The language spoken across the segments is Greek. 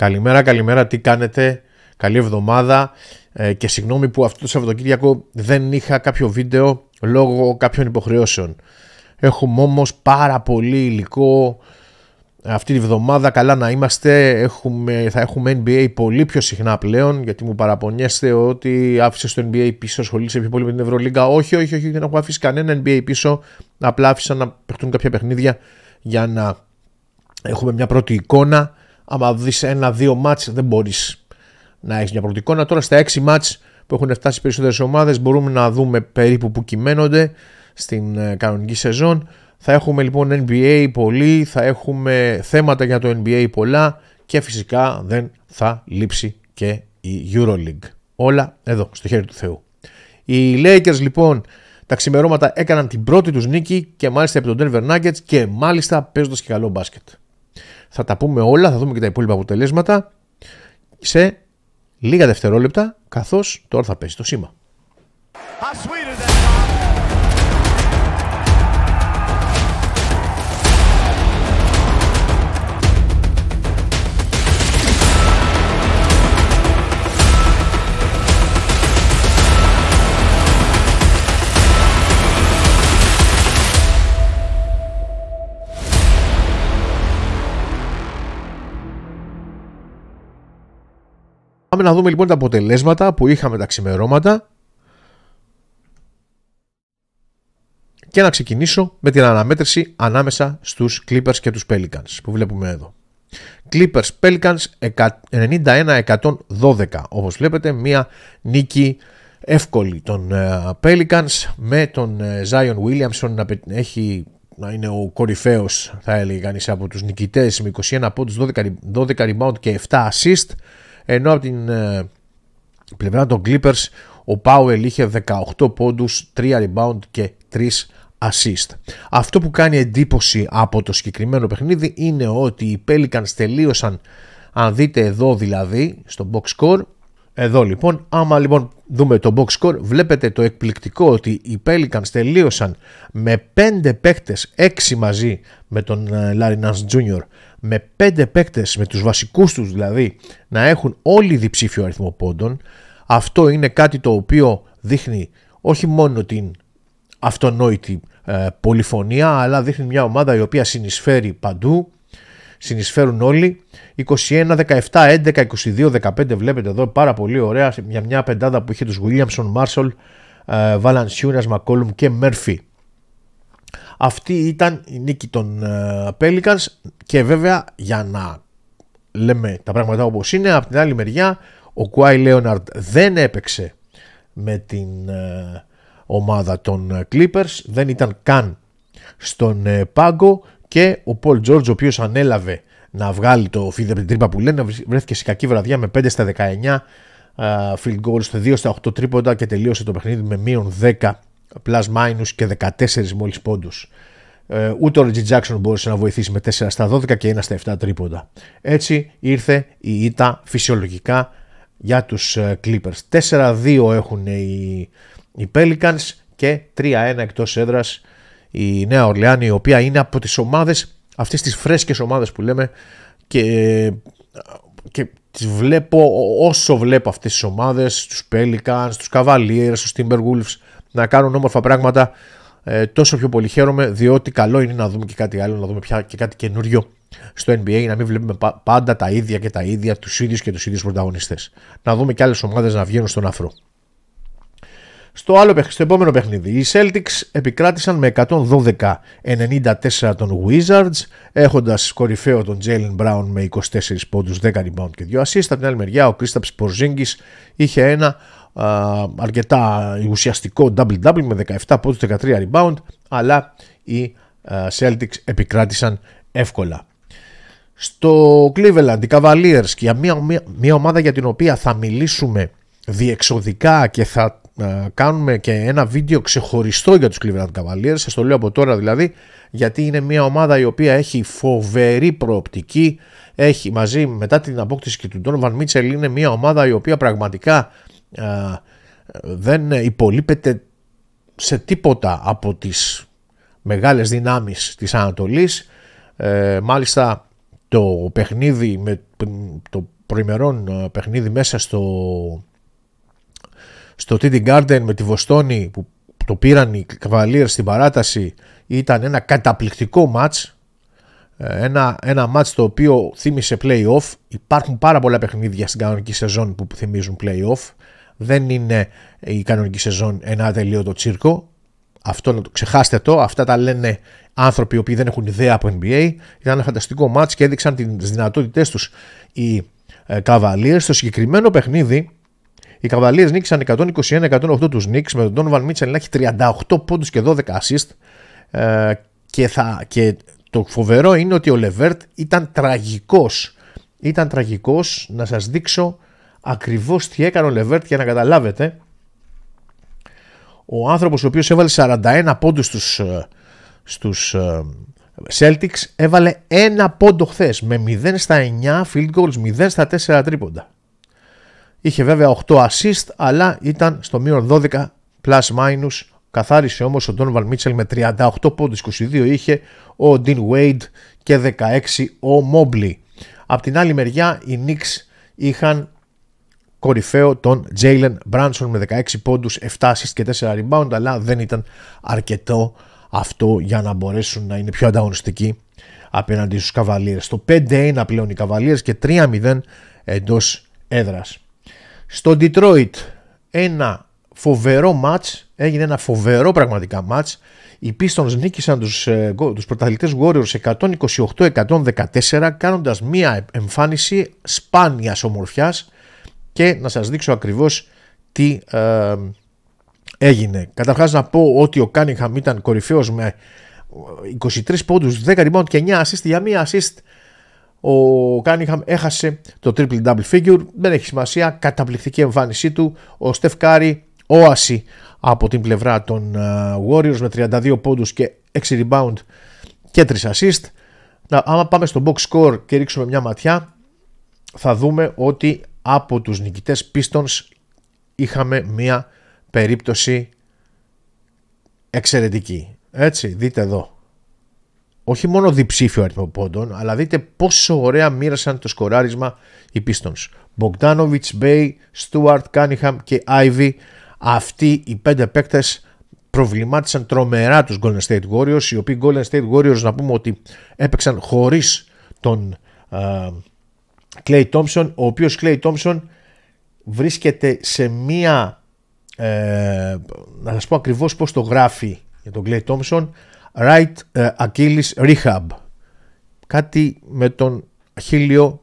Καλημέρα, καλημέρα, τι κάνετε, καλή εβδομάδα ε, και συγγνώμη που αυτό το Σαββατοκύριακο δεν είχα κάποιο βίντεο λόγω κάποιων υποχρεώσεων. Έχουμε όμως πάρα πολύ υλικό αυτή τη βδομάδα, καλά να είμαστε, έχουμε, θα έχουμε NBA πολύ πιο συχνά πλέον γιατί μου παραπονιέστε ότι άφησε το NBA πίσω, ασχολείσαι πιο πολύ με την Ευρωλίγκα. Όχι, όχι, όχι, δεν έχω αφήσει κανένα NBA πίσω, απλά άφησα να παιχτούν κάποια παιχνίδια για να έχουμε μια πρώτη εικόνα άμα δεις ένα-δύο μάτς δεν μπορείς να έχεις μια πρώτη Τώρα στα έξι μάτς που έχουν φτάσει περισσότερες ομάδες μπορούμε να δούμε περίπου που κυμαίνονται στην ε, κανονική σεζόν. Θα έχουμε λοιπόν NBA πολύ, θα έχουμε θέματα για το NBA πολλά και φυσικά δεν θα λείψει και η EuroLeague. Όλα εδώ, στο χέρι του Θεού. Οι Lakers λοιπόν τα ξημερώματα έκαναν την πρώτη τους νίκη και μάλιστα από τον Denver Nuggets και μάλιστα παίζοντας και καλό μπάσκετ. Θα τα πούμε όλα, θα δούμε και τα υπόλοιπα αποτελέσματα σε λίγα δευτερόλεπτα, καθώς τώρα θα πέσει το σήμα. Πάμε να δούμε λοιπόν τα αποτελέσματα που είχαμε τα ξημερώματα και να ξεκινήσω με την αναμέτρηση ανάμεσα στους Clippers και τους Pelicans που βλέπουμε εδώ. Clippers Pelicans 91-112 όπως βλέπετε μια νίκη εύκολη των ε, Pelicans με τον ε, Zion Williamson να έχει να είναι ο κορυφαίος θα έλεγε κανείς από τους νικητές με 21 πόντους 12, 12 rebound και 7 assist ενώ από την ε, πλευρά των Clippers ο Πάουελ είχε 18 πόντους, 3 rebound και 3 assist. Αυτό που κάνει εντύπωση από το συγκεκριμένο παιχνίδι είναι ότι οι Pelicans τελείωσαν, αν δείτε εδώ δηλαδή, στο box score, εδώ λοιπόν, άμα λοιπόν δούμε το box score, βλέπετε το εκπληκτικό ότι οι Pelicans τελείωσαν με 5 παίχτες, 6 μαζί με τον ε, Larry Nance Jr με πέντε παίκτες, με τους βασικούς τους δηλαδή, να έχουν όλοι διψήφιο αριθμό πόντων, αυτό είναι κάτι το οποίο δείχνει όχι μόνο την αυτονόητη ε, πολυφωνία, αλλά δείχνει μια ομάδα η οποία συνεισφέρει παντού, συνεισφέρουν όλοι. 21, 17, 11, 22, 15 βλέπετε εδώ πάρα πολύ ωραία μια μια πεντάδα που είχε τους Williamson, Marshall, ε, Valanciunas, McCollum και Murphy. Αυτή ήταν η νίκη των ε, Pelicans και βέβαια για να λέμε τα πράγματα όπως είναι, από την άλλη μεριά ο Κουάι Λέοναρντ δεν έπαιξε με την ε, ομάδα των ε, Clippers, δεν ήταν καν στον πάγκο και ο Πολ Τζόρτζ ο οποίος ανέλαβε να βγάλει το φίδι από την τρύπα που λένε βρέθηκε σε κακή βραδιά με 5 στα 19 field goals, 2 στα 8 τρίποντα και τελείωσε το παιχνίδι με μείον 10 plus minus και 14 μόλις πόντους. Ε, ούτε ο Reggie Jackson μπορούσε να βοηθήσει με 4 στα 12 και 1 στα 7 τρίποντα. Έτσι ήρθε η ήττα φυσιολογικά για τους ε, Clippers. 4-2 έχουν οι, οι Pelicans και 3-1 εκτός έδρας η Νέα Ορλεάνη η οποία είναι από τις ομάδες αυτές τις φρέσκες ομάδες που λέμε και, και τις βλέπω όσο βλέπω αυτές τις ομάδες τους Pelicans, τους Cavaliers, τους Timberwolves να κάνουν όμορφα πράγματα. Ε, τόσο πιο πολύ χαίρομαι, διότι καλό είναι να δούμε και κάτι άλλο, να δούμε πια και κάτι καινούριο στο NBA, να μην βλέπουμε πάντα τα ίδια και τα ίδια, τους ίδιους και τους ίδιους πρωταγωνιστές. Να δούμε και άλλες ομάδες να βγαίνουν στον αφρό. Στο, άλλο, στο επόμενο παιχνίδι, οι Celtics επικράτησαν με 112-94 των Wizards, έχοντας κορυφαίο τον Jalen Brown με 24 πόντους, 10 rebound και 2 assist. Από την άλλη μεριά, ο Κρίσταψ Πορζίνγκης είχε ένα αρκετά ουσιαστικό double-double με 17 πόντους, 13 rebound, αλλά οι Celtics επικράτησαν εύκολα. Στο Cleveland, οι Cavaliers, για μια, μια, ομάδα για την οποία θα μιλήσουμε διεξοδικά και θα κάνουμε και ένα βίντεο ξεχωριστό για τους Cleveland Cavaliers, σας το λέω από τώρα δηλαδή, γιατί είναι μια ομάδα η οποία έχει φοβερή προοπτική, έχει μαζί μετά την απόκτηση και του Donovan Mitchell είναι μια ομάδα η οποία πραγματικά δεν υπολείπεται σε τίποτα από τις μεγάλες δυνάμεις της Ανατολής. Ε, μάλιστα το παιχνίδι, με, το προημερών ε, παιχνίδι μέσα στο, στο TD Garden με τη Βοστόνη που το πήραν οι Cavaliers στην παράταση ήταν ένα καταπληκτικό μάτς ε, ένα, ένα μάτς το οποίο θύμισε play-off υπάρχουν πάρα πολλά παιχνίδια στην κανονική σεζόν που θυμίζουν play-off δεν είναι η κανονική σεζόν ένα ατελείωτο τσίρκο. Αυτό να το ξεχάσετε το. Αυτά τα λένε άνθρωποι οι οποίοι δεν έχουν ιδέα από NBA. Ήταν ένα φανταστικό μάτς και έδειξαν τις δυνατότητές τους οι Καβαλίε. Στο συγκεκριμένο παιχνίδι, οι Καβαλίε νίκησαν 121-108 του Νίξ με τον Βαν Μίτσελ να έχει 38 πόντους και 12 assist. Ε, και, θα, και το φοβερό είναι ότι ο Λεβέρτ ήταν τραγικός. Ήταν τραγικός να σας δείξω ακριβώς τι έκανε ο Λεβέρτ για να καταλάβετε ο άνθρωπος ο οποίος έβαλε 41 πόντους στους, ε, στους ε, Celtics έβαλε ένα πόντο χθες με 0 στα 9 field goals, 0 στα 4 τρίποντα. Είχε βέβαια 8 assist, αλλά ήταν στο μείον 12 plus minus. Καθάρισε όμως ο Donovan Mitchell με 38 πόντους, 22 είχε ο Dean Wade και 16 ο Mobley Απ' την άλλη μεριά οι Knicks είχαν κορυφαίο τον Jalen Μπρανσον με 16 πόντους, 7 assist και 4 rebound αλλά δεν ήταν αρκετό αυτό για να μπορέσουν να είναι πιο ανταγωνιστικοί απέναντι στους Καβαλίες. Στο 5-1 πλέον οι Καβαλίες και 3-0 εντός έδρας. Στο Detroit ένα φοβερό μάτς, έγινε ένα φοβερό πραγματικά μάτς. Οι Pistons νίκησαν τους, ε, τους πρωταθλητές Warriors 128-114 κάνοντας μία εμφάνιση σπάνιας ομορφιάς και να σας δείξω ακριβώς τι ε, έγινε. Καταρχάς να πω ότι ο Κάνιχαμ ήταν κορυφαίος με 23 ε, πόντους, 10 rebound και 9 assist για μία assist ο Κάνιχαμ έχασε το triple double figure, δεν έχει σημασία, καταπληκτική εμφάνισή του, ο Στεφ Κάρι όαση από την πλευρά των ε, Warriors με 32 πόντους και 6 rebound και 3 assist. Να, άμα πάμε στο box score και ρίξουμε μια ματιά θα δούμε ότι από τους νικητές Pistons είχαμε μία περίπτωση εξαιρετική. Έτσι, δείτε εδώ. Όχι μόνο διψήφιο αριθμό πόντων, αλλά δείτε πόσο ωραία μοίρασαν το σκοράρισμα οι Pistons. Bogdanovic, Μπέι, Στουαρτ, Κάνιχαμ και Άιβι, Αυτοί οι πέντε παίκτες προβλημάτισαν τρομερά τους Golden State Warriors, οι οποίοι Golden State Warriors να πούμε ότι έπαιξαν χωρίς τον ε, Clay Thompson, ο οποίος Clay Thompson βρίσκεται σε μία, ε, να σας πω ακριβώς πώς το γράφει για τον Κλέι Thompson, Right ε, Achilles Rehab. Κάτι με τον χίλιο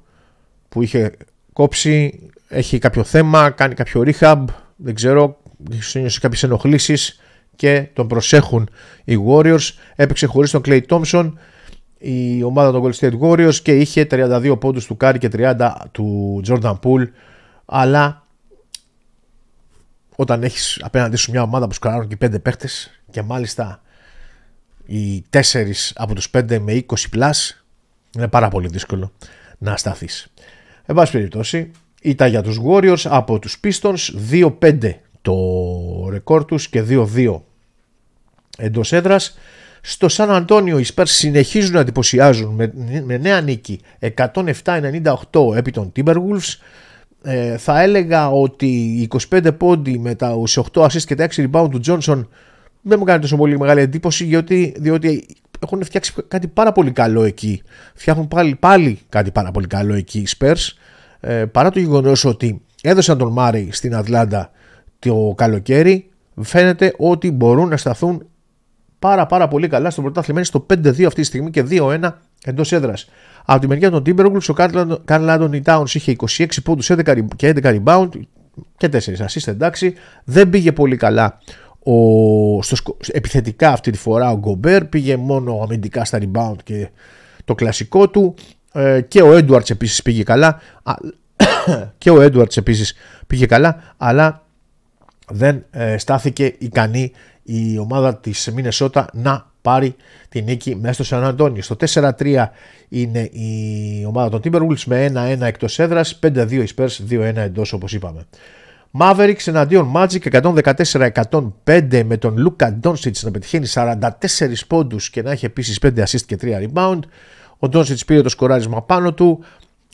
που είχε κόψει, έχει κάποιο θέμα, κάνει κάποιο rehab, δεν ξέρω, έχει κάποιες ενοχλήσεις και τον προσέχουν οι Warriors. Έπαιξε χωρίς τον Κλέι Thompson η ομάδα των Golden State Warriors και είχε 32 πόντους του Κάρι και 30 του Jordan Poole αλλά όταν έχεις απέναντί σου μια ομάδα που σκοράρουν και 5 παίχτες και μάλιστα οι 4 από τους 5 με 20 πλάς είναι πάρα πολύ δύσκολο να σταθείς. Εν πάση περιπτώσει ήταν για τους Warriors από τους Pistons 2-5 το ρεκόρ τους και 2-2 εντός έδρας. Στο Σαν Αντώνιο οι Σπέρς συνεχίζουν να εντυπωσιάζουν με, με νέα νίκη 107-98 επί των Timberwolves. Ε, θα έλεγα ότι οι 25 πόντι με τα 8 assist και τα 6 rebound του Τζόνσον δεν μου κάνει τόσο πολύ μεγάλη εντύπωση γιατί, διότι έχουν φτιάξει κάτι πάρα πολύ καλό εκεί. Φτιάχνουν πάλι, πάλι κάτι πάρα πολύ καλό εκεί οι Spurs. Ε, παρά το γεγονός ότι έδωσαν τον Μάρι στην Ατλάντα το καλοκαίρι, φαίνεται ότι μπορούν να σταθούν πάρα πάρα πολύ καλά στο πρωτάθλημα. Είναι στο 5-2 αυτή τη στιγμή και 2-1 εντός έδρας. Από τη μεριά των Timberwolves ο Καρλ Άντωνι Τάουν είχε 26 πόντου και 11 rebound και 4 assist. Εντάξει, δεν πήγε πολύ καλά ο, στο, επιθετικά αυτή τη φορά ο Γκομπέρ. Πήγε μόνο αμυντικά στα rebound και το κλασικό του. Ε, και ο Έντουαρτ επίσης πήγε καλά. και ο Έντουαρτ επίσης πήγε καλά, αλλά δεν ε, στάθηκε ικανή η ομάδα της Μινεσότα να πάρει την νίκη μέσα στο Σαν Αντώνιο. Στο 4-3 είναι η ομάδα των Timberwolves με 1-1 εκτός έδρας, 5-2 οι Spurs, 2-1 εντός όπως είπαμε. Mavericks εναντίον Magic 114-105 με τον Λούκα Ντόνσιτς να πετυχαίνει 44 πόντους και να έχει επίσης 5 assist και 3 rebound. Ο Ντόνσιτς πήρε το σκοράρισμα πάνω του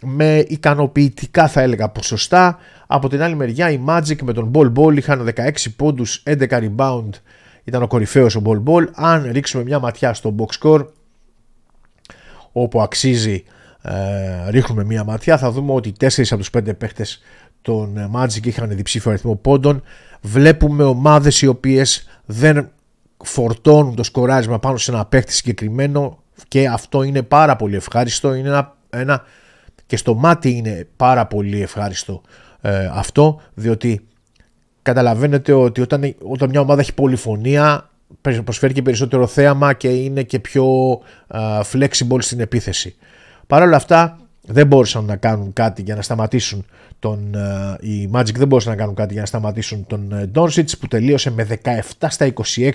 με ικανοποιητικά θα έλεγα ποσοστά. Από την άλλη μεριά οι Magic με τον Ball Ball είχαν 16 πόντους, 11 rebound ήταν ο κορυφαίος ο Μπολ Μπολ. Αν ρίξουμε μια ματιά στο box score όπου αξίζει ε, ρίχνουμε μια ματιά θα δούμε ότι 4 από τους 5 παίχτες των ε, Magic είχαν διψήφιο αριθμό πόντων. Βλέπουμε ομάδες οι οποίες δεν φορτώνουν το σκοράρισμα πάνω σε ένα παίχτη συγκεκριμένο και αυτό είναι πάρα πολύ ευχάριστο. Είναι ένα, και στο μάτι είναι πάρα πολύ ευχάριστο ε, αυτό διότι καταλαβαίνετε ότι όταν, όταν μια ομάδα έχει πολυφωνία προσφέρει και περισσότερο θέαμα και είναι και πιο flexible στην επίθεση. Παρ' όλα αυτά δεν μπόρεσαν να κάνουν κάτι για να σταματήσουν τον, uh, οι Magic δεν μπόρεσαν να κάνουν κάτι για να σταματήσουν τον ε, Doncic που τελείωσε με 17 στα 26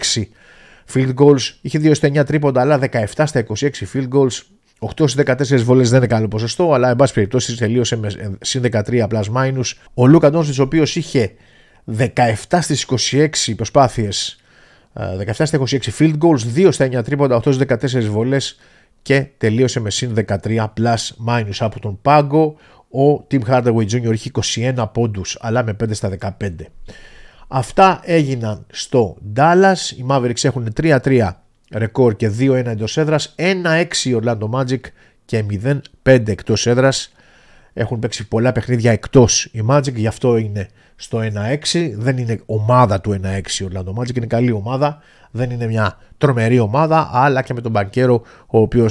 field goals, είχε 2 στα 9 τρίποντα αλλά 17 στα 26 field goals 8 στις 14 βολές δεν είναι καλό ποσοστό, αλλά εν πάση περιπτώσει τελείωσε με ε, συν 13 plus minus. Ο Λούκα Doncic ο οποίος είχε 17 στις 26 προσπάθειες, 17 ε, στα 26 field goals, 2 στα 9 τρίποντα, 8 στις 14 βολές και τελείωσε με συν 13 plus minus από τον πάγκο. Ο Tim Hardaway Jr. είχε 21 πόντους αλλά με 5 στα 15. Αυτά έγιναν στο Dallas. Οι Mavericks έχουν 3-3 ρεκόρ και 2-1 εντός έδρας, 1-6 Orlando Magic και 0-5 εκτός έδρας. Έχουν παίξει πολλά παιχνίδια εκτός η Magic, γι' αυτό είναι στο 1-6. Δεν είναι ομάδα του 1-6 ο Orlando Magic, είναι καλή ομάδα. Δεν είναι μια τρομερή ομάδα, αλλά και με τον Μπανκέρο, ο οποίος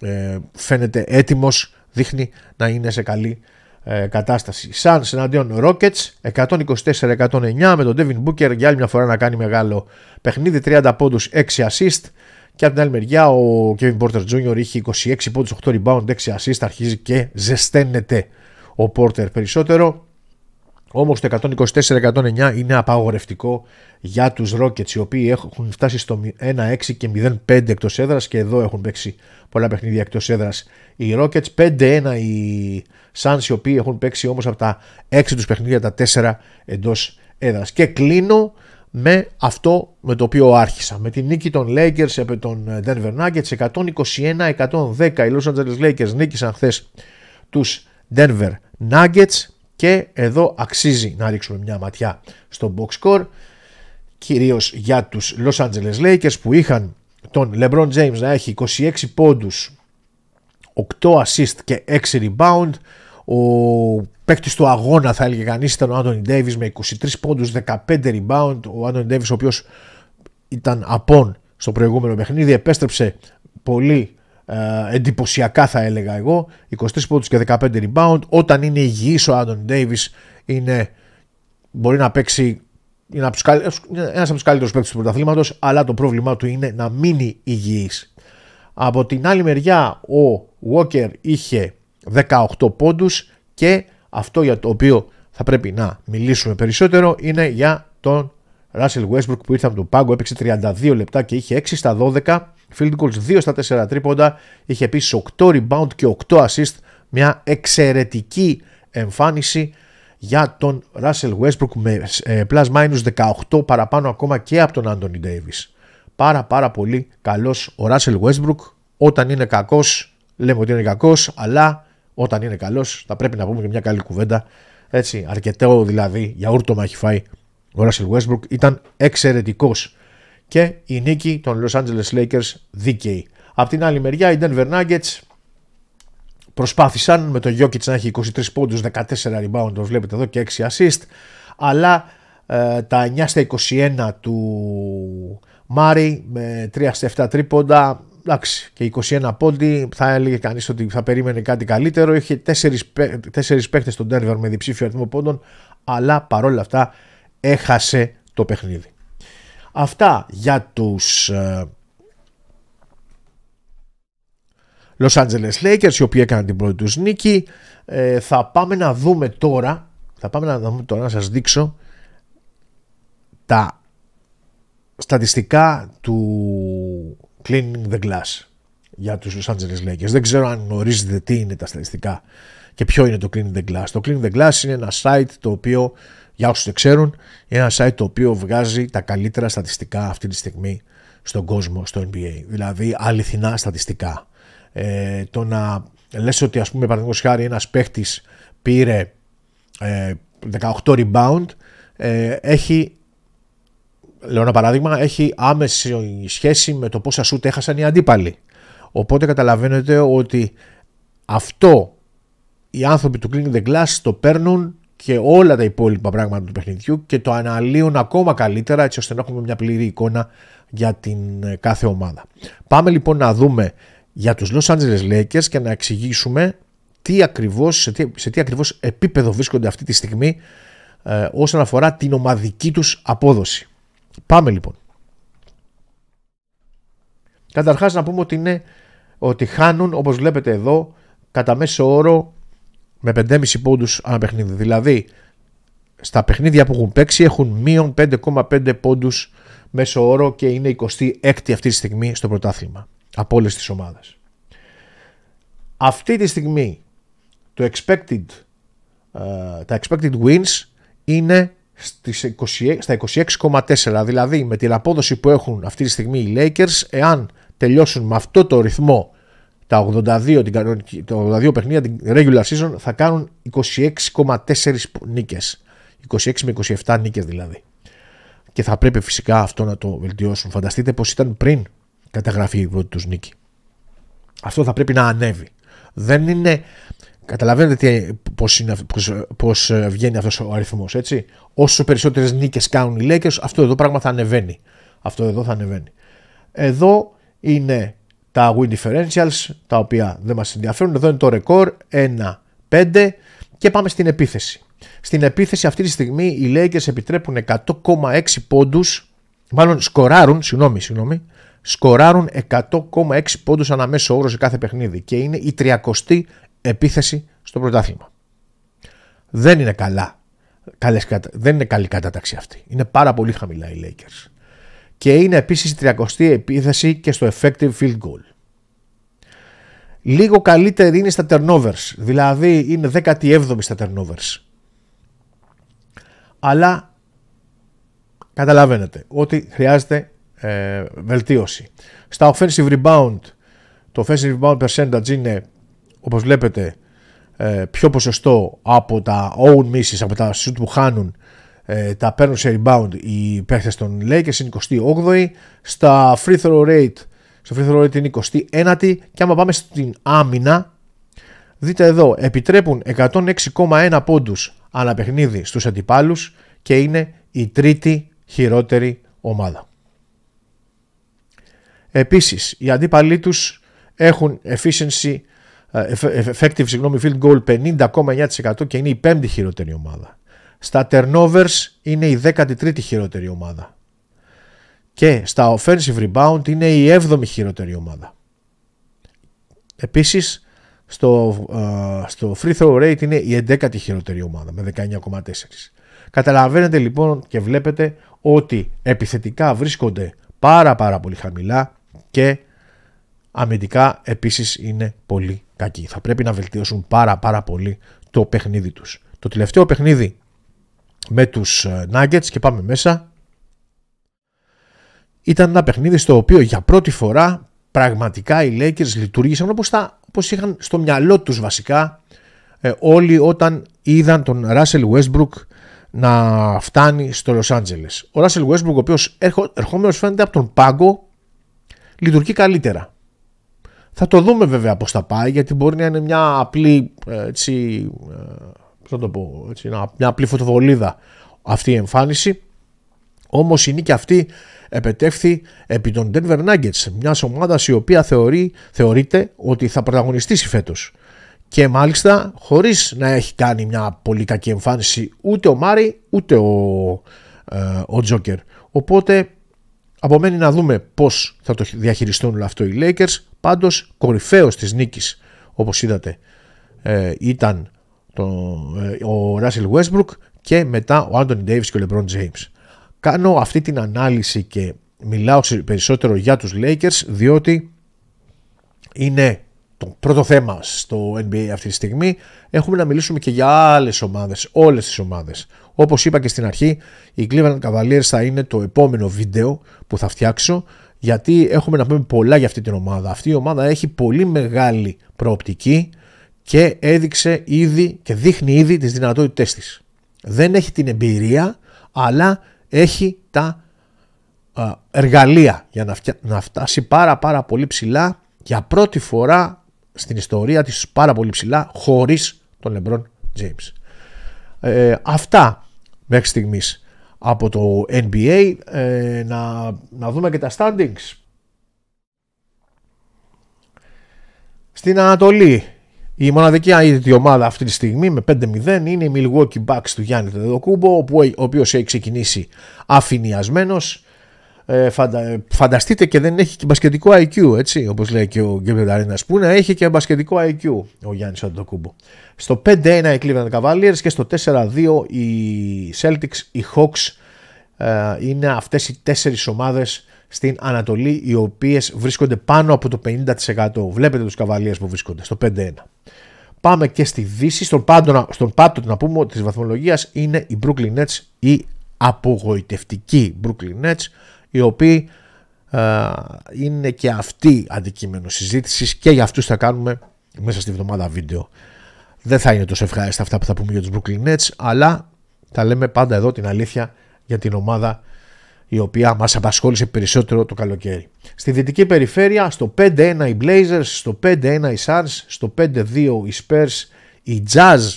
ε, φαίνεται έτοιμος, δείχνει να είναι σε καλή ε, κατάσταση. Σαν εναντίον Rockets 124-109 με τον Devin Booker για άλλη μια φορά να κάνει μεγάλο παιχνίδι. 30 πόντους, 6 assist. Και από την άλλη μεριά ο Kevin Porter Jr. είχε 26 πόντους, 8 rebound, 6 assist, αρχίζει και ζεσταίνεται ο Porter περισσότερο. Όμως το 124-109 είναι απαγορευτικό για τους Rockets οι οποίοι έχουν φτάσει στο 1-6 και 0-5 εκτός έδρας και εδώ έχουν παίξει πολλά παιχνίδια εκτός έδρας οι Rockets. 5-1 οι Suns οι οποίοι έχουν παίξει όμως από τα 6 τους παιχνίδια τα 4 εντός έδρας. Και κλείνω με αυτό με το οποίο άρχισα. Με την νίκη των Lakers επί των ε, Denver Nuggets 121-110 οι Los Angeles Lakers νίκησαν χθες τους Denver Nuggets και εδώ αξίζει να ρίξουμε μια ματιά στο box score κυρίως για τους Los Angeles Lakers που είχαν τον LeBron James να έχει 26 πόντους 8 assist και 6 rebound ο Παίκτης του αγώνα, θα έλεγε κανείς, ήταν ο Άντωνι με 23 πόντου, 15 rebound. Ο Άντωνι Ντέιβις, ο οποίος ήταν απόν στο προηγούμενο παιχνίδι, επέστρεψε πολύ ε, εντυπωσιακά, θα έλεγα εγώ. 23 πόντους και 15 rebound. Όταν είναι υγιής ο Άντωνι Ντέιβις, μπορεί να παίξει. Είναι ένα από τους καλύτερους παίκτες του πρωταθλήματος, αλλά το πρόβλημά του είναι να μείνει υγιής. Από την άλλη μεριά, ο Walker είχε 18 πόντους και αυτό για το οποίο θα πρέπει να μιλήσουμε περισσότερο είναι για τον Ράσελ Westbrook που ήρθε από τον πάγκο, έπαιξε 32 λεπτά και είχε 6 στα 12, field goals 2 στα 4 τρίποντα, είχε επίσης 8 rebound και 8 assist, μια εξαιρετική εμφάνιση για τον Ράσελ Westbrook με ε, plus minus 18 παραπάνω ακόμα και από τον Anthony Davis. Πάρα πάρα πολύ καλός ο Russell Westbrook όταν είναι κακός, λέμε ότι είναι κακός, αλλά όταν είναι καλός, θα πρέπει να πούμε και μια καλή κουβέντα. Έτσι, αρκετό δηλαδή γιαούρτομα έχει φάει ο Ράσιλ Westbrook. Ήταν εξαιρετικός και η νίκη των Los Angeles Lakers δίκαιη. Απ' την άλλη μεριά, οι Denver Nuggets προσπάθησαν με τον Jokic να έχει 23 πόντους, 14 rebound, το βλέπετε εδώ και 6 assist, αλλά ε, τα 9 στα 21 του Μάρι με 3 στα 7 τρίποντα και 21 πόντι θα έλεγε κανείς ότι θα περίμενε κάτι καλύτερο. Είχε τέσσερις, τέσσερις παίχτες στον τέρβερ με διψήφιο αριθμό πόντων, αλλά παρόλα αυτά έχασε το παιχνίδι. Αυτά για τους ε, Los Angeles Lakers οι οποίοι έκαναν την πρώτη τους νίκη. Ε, θα πάμε να δούμε τώρα, θα πάμε να δούμε τώρα να σας δείξω τα στατιστικά του Cleaning the Glass για τους Los Angeles Lakers. Δεν ξέρω αν γνωρίζετε τι είναι τα στατιστικά και ποιο είναι το Cleaning the Glass. Το Cleaning the Glass είναι ένα site το οποίο, για όσους το ξέρουν, είναι ένα site το οποίο βγάζει τα καλύτερα στατιστικά αυτή τη στιγμή στον κόσμο, στο NBA. Δηλαδή αληθινά στατιστικά. Ε, το να λες ότι ας πούμε παραδείγματος χάρη ένας παίχτης πήρε ε, 18 rebound ε, έχει λέω ένα παράδειγμα, έχει άμεση σχέση με το πόσα σουτ έχασαν οι αντίπαλοι. Οπότε καταλαβαίνετε ότι αυτό οι άνθρωποι του Clean the Glass το παίρνουν και όλα τα υπόλοιπα πράγματα του παιχνιδιού και το αναλύουν ακόμα καλύτερα έτσι ώστε να έχουμε μια πλήρη εικόνα για την ε, κάθε ομάδα. Πάμε λοιπόν να δούμε για τους Los Angeles Lakers και να εξηγήσουμε τι ακριβώς, σε, τι, σε ακριβώς επίπεδο βρίσκονται αυτή τη στιγμή ε, όσον αφορά την ομαδική τους απόδοση. Πάμε λοιπόν. Καταρχάς να πούμε ότι είναι ότι χάνουν όπως βλέπετε εδώ κατά μέσο όρο με 5,5 πόντους ανά παιχνίδι. Δηλαδή στα παιχνίδια που έχουν παίξει έχουν μείον 5,5 πόντους μέσο όρο και είναι 26η αυτή τη στιγμή στο πρωτάθλημα από όλες τις ομάδες. Αυτή τη στιγμή το expected, ε, τα expected wins είναι στις στα 26,4. Δηλαδή με την απόδοση που έχουν αυτή τη στιγμή οι Lakers, εάν τελειώσουν με αυτό το ρυθμό τα 82, την 82 παιχνίδια την regular season θα κάνουν 26,4 νίκες. 26 με 27 νίκες δηλαδή. Και θα πρέπει φυσικά αυτό να το βελτιώσουν. Φανταστείτε πως ήταν πριν καταγραφεί η πρώτη τους νίκη. Αυτό θα πρέπει να ανέβει. Δεν είναι Καταλαβαίνετε πώς, είναι, πώς, πώς ε, βγαίνει αυτός ο αριθμός, έτσι. Όσο περισσότερες νίκες κάνουν οι Lakers, αυτό εδώ πράγμα θα ανεβαίνει. Αυτό εδώ θα ανεβαίνει. Εδώ είναι τα win differentials, τα οποία δεν μας ενδιαφέρουν. Εδώ είναι το ρεκόρ, 1-5 και πάμε στην επίθεση. Στην επίθεση αυτή τη στιγμή οι Lakers επιτρέπουν 100,6 πόντους, μάλλον σκοράρουν, συγγνώμη, συγγνώμη, σκοράρουν 100,6 πόντους ανά μέσο όρο σε κάθε παιχνίδι και είναι η επίθεση στο πρωτάθλημα. Δεν είναι καλά. Καλές, δεν είναι καλή κατάταξη αυτή. Είναι πάρα πολύ χαμηλά οι Lakers. Και είναι επίσης η 30η επίθεση και στο effective field goal. Λίγο καλύτερη είναι στα turnovers. Δηλαδή είναι 17η στα turnovers. Αλλά καταλαβαίνετε ότι χρειάζεται ε, βελτίωση. Στα offensive rebound το offensive rebound percentage είναι όπως βλέπετε ε, πιο ποσοστό από τα own misses, από τα shoot που χάνουν ε, τα παίρνουν σε rebound οι παίχτες των Lakers είναι 28η στα free throw rate στο free throw rate είναι 29η και άμα πάμε στην άμυνα δείτε εδώ επιτρέπουν 106,1 πόντους ανά παιχνίδι στους αντιπάλους και είναι η τρίτη χειρότερη ομάδα επίσης οι αντίπαλοι τους έχουν efficiency ε, effective συγγνώμη, field goal 50,9% και είναι η πέμπτη χειρότερη ομάδα. Στα turnovers είναι η 13η χειρότερη ομάδα. Και στα offensive rebound είναι η 7η χειρότερη ομάδα. Επίσης στο, ε, στο free throw rate είναι η 11η χειρότερη ομάδα με 19,4. Καταλαβαίνετε λοιπόν και βλέπετε ότι επιθετικά βρίσκονται πάρα πάρα πολύ χαμηλά και αμυντικά επίσης είναι πολύ κακοί. Θα πρέπει να βελτιώσουν πάρα πάρα πολύ το παιχνίδι τους. Το τελευταίο παιχνίδι με τους ε, Nuggets και πάμε μέσα ήταν ένα παιχνίδι στο οποίο για πρώτη φορά πραγματικά οι Lakers λειτουργήσαν όπως, τα, όπως είχαν στο μυαλό τους βασικά ε, όλοι όταν είδαν τον Russell Westbrook να φτάνει στο Los Angeles. Ο Russell Westbrook ο οποίος ερχο, φαίνεται από τον πάγκο λειτουργεί καλύτερα. Θα το δούμε βέβαια πώς θα πάει γιατί μπορεί να είναι μια απλή έτσι, ε, πω, έτσι, μια απλή φωτοβολίδα αυτή η εμφάνιση όμως η νίκη αυτή επετεύχθη επί των Denver Nuggets μιας ομάδας η οποία θεωρεί, θεωρείται ότι θα πρωταγωνιστήσει φέτος και μάλιστα χωρίς να έχει κάνει μια πολύ κακή εμφάνιση ούτε ο Μάρι ούτε ο, ε, ο Τζόκερ οπότε Απομένει να δούμε πώς θα το διαχειριστούν όλο αυτό οι Lakers. Πάντως κορυφαίος της νίκης, όπως είδατε, ε, ήταν ε, ο Ράσιλ Westbrook και μετά ο Anthony Davis και ο LeBron James. Κάνω αυτή την ανάλυση και μιλάω περισσότερο για τους Lakers διότι είναι το πρώτο θέμα στο NBA αυτή τη στιγμή. Έχουμε να μιλήσουμε και για άλλες ομάδες, όλες τις ομάδες. Όπως είπα και στην αρχή, η Cleveland Cavaliers θα είναι το επόμενο βίντεο που θα φτιάξω γιατί έχουμε να πούμε πολλά για αυτή την ομάδα. Αυτή η ομάδα έχει πολύ μεγάλη προοπτική και έδειξε ήδη και δείχνει ήδη τις δυνατότητές της. Δεν έχει την εμπειρία, αλλά έχει τα εργαλεία για να φτάσει πάρα πάρα πολύ ψηλά για πρώτη φορά στην ιστορία της πάρα πολύ ψηλά χωρίς τον LeBron James. Ε, αυτά μέχρι στιγμής από το NBA. Ε, να, να δούμε και τα standings. Στην Ανατολή η μοναδική αίτητη ομάδα αυτή τη στιγμή με 5-0 είναι η Milwaukee Bucks του Γιάννη Τεδοκούμπο ο οποίος έχει ξεκινήσει αφηνιασμένος ε, φαντα, φανταστείτε και δεν έχει και μπασκετικό IQ, έτσι, όπως λέει και ο Γκέμπερ Αρίνας, που να έχει και μπασκετικό IQ ο Γιάννης Αντοκούμπο. Στο 5-1 οι Cleveland Cavaliers και στο 4-2 οι Celtics, οι Hawks ε, είναι αυτές οι τέσσερις ομάδες στην Ανατολή οι οποίες βρίσκονται πάνω από το 50%. Βλέπετε τους Cavaliers που βρίσκονται στο 5-1. Πάμε και στη Δύση, στον, πάτο στον πάτο να πούμε της βαθμολογίας είναι οι Brooklyn Nets, οι απογοητευτικοί Brooklyn Nets οι οποίοι ε, είναι και αυτοί αντικείμενο συζήτησης. και για αυτούς θα κάνουμε μέσα στη βδομάδα βίντεο. Δεν θα είναι τόσο ευχάριστα αυτά που θα πούμε για τους Brooklyn Nets, αλλά τα λέμε πάντα εδώ την αλήθεια για την ομάδα η οποία μας απασχόλησε περισσότερο το καλοκαίρι. Στη δυτική περιφέρεια, στο 5-1 οι Blazers, στο 5-1 οι Suns, στο 5-2 οι Spurs, οι Jazz.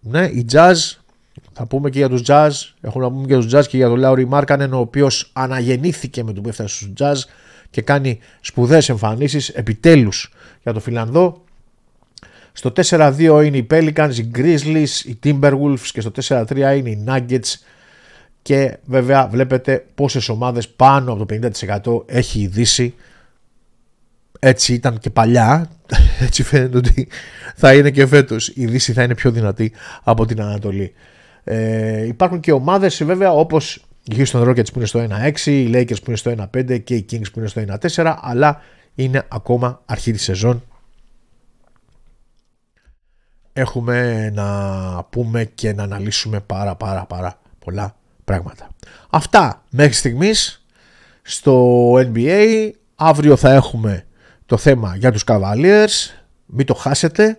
Ναι, οι Jazz θα πούμε και για τους Jazz. Έχουμε να πούμε και για τους Jazz και για τον Λάουρι Μάρκανεν, ο οποίος αναγεννήθηκε με τον που έφτασε στους Jazz και κάνει σπουδαίες εμφανίσεις επιτέλους για τον Φιλανδό. Στο 4-2 είναι οι Pelicans, οι Grizzlies, οι Timberwolves και στο 4-3 είναι οι Nuggets. Και βέβαια βλέπετε πόσες ομάδες πάνω από το 50% έχει η Δύση. Έτσι ήταν και παλιά, έτσι φαίνεται ότι θα είναι και φέτος. Η Δύση θα είναι πιο δυνατή από την Ανατολή. Ε, υπάρχουν και ομάδες βέβαια όπως οι Houston Rockets που είναι στο 1-6, οι Lakers που είναι στο 1-5 και οι Kings που είναι στο 1-4, αλλά είναι ακόμα αρχή της σεζόν. Έχουμε να πούμε και να αναλύσουμε πάρα πάρα πάρα πολλά πράγματα. Αυτά μέχρι στιγμής στο NBA. Αύριο θα έχουμε το θέμα για τους Cavaliers. Μην το χάσετε.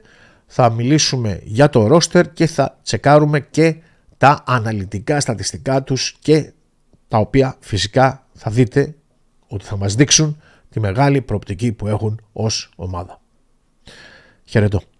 Θα μιλήσουμε για το roster και θα τσεκάρουμε και τα αναλυτικά στατιστικά τους και τα οποία φυσικά θα δείτε ότι θα μας δείξουν τη μεγάλη προοπτική που έχουν ως ομάδα. Χαιρετώ.